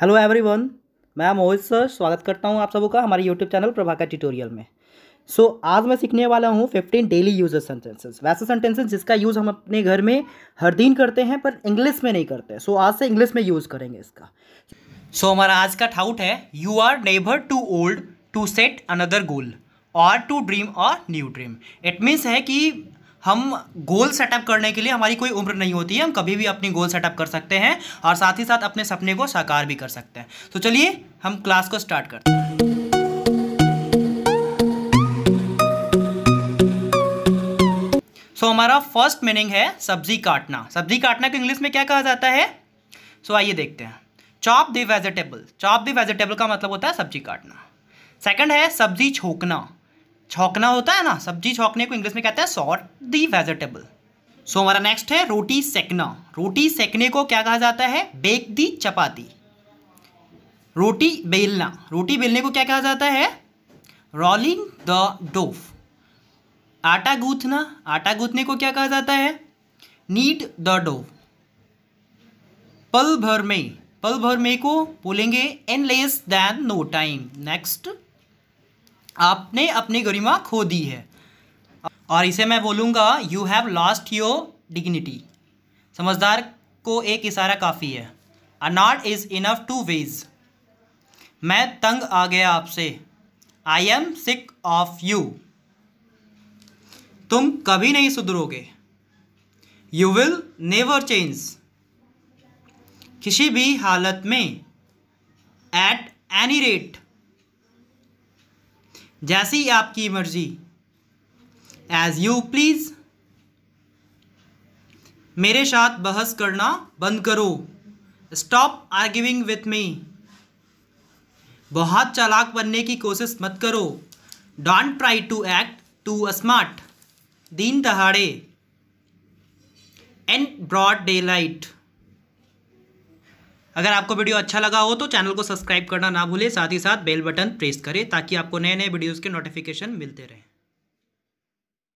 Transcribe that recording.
hello everyone मैं मोहित sir स्वागत करता हूँ आप सबों का हमारे यूट्यूब चैनल प्रभा का ट्यूटोरियल में सो so, आज मैं सीखने वाला हूँ फिफ्टीन डेली यूजर सेंटेंसेस वैसे सेंटेंसेस जिसका यूज़ हम अपने घर में हर दिन करते हैं पर इंग्लिश में नहीं करते सो so, आज से इंग्लिश में यूज़ करेंगे इसका सो so, हमारा आज का ठाउट है you are never too old to set another goal or to dream or new dream it means है कि हम गोल सेटअप करने के लिए हमारी कोई उम्र नहीं होती है हम कभी भी अपनी गोल सेटअप कर सकते हैं और साथ ही साथ अपने सपने को साकार भी कर सकते हैं तो चलिए हम क्लास को स्टार्ट करते हैं सो so, हमारा फर्स्ट मीनिंग है सब्जी काटना सब्जी काटना को इंग्लिश में क्या कहा जाता है सो so, आइए देखते हैं chop the vegetable chop the vegetable का मतलब होता है सब्जी काटना सेकंड है सब्जी छोकना छौकना होता है ना सब्जी छौकने को इंग्लिश में कहते हैं सॉर्ट दी वेजिटेबल सो हमारा नेक्स्ट है रोटी सेकना रोटी सेकने को क्या कहा जाता है बेक दी चपाती रोटी बेलना रोटी बेलने को क्या कहा जाता है रोलिंग द डोफ आटा गूंथना आटा गूंथने को क्या कहा जाता है नीड द डो पल भर में पल भर में को बोलेंगे in less than no time next आपने अपनी गरिमा खो दी है और इसे मैं बोलूँगा you have lost your dignity समझदार को एक इशारा काफ़ी है a nod is enough to wise मैं तंग आ गया आपसे I am sick of you तुम कभी नहीं सुधरोगे यू विल नेवर चेंज किसी भी हालत में एट एनी रेट जैसी ही आपकी मर्जी एज यू प्लीज मेरे साथ बहस करना बंद करो स्टॉप आर्ग्यूइंग विथ मी बहुत चालाक बनने की कोशिश मत करो don't try to act too smart दिन दहाड़े एंड ब्रॉड डे लाइट अगर आपको वीडियो अच्छा लगा हो तो चैनल को सब्सक्राइब करना ना भूलें साथ ही साथ बेल बटन प्रेस करें ताकि आपको नए नए वीडियोज़ के नोटिफिकेशन मिलते रहें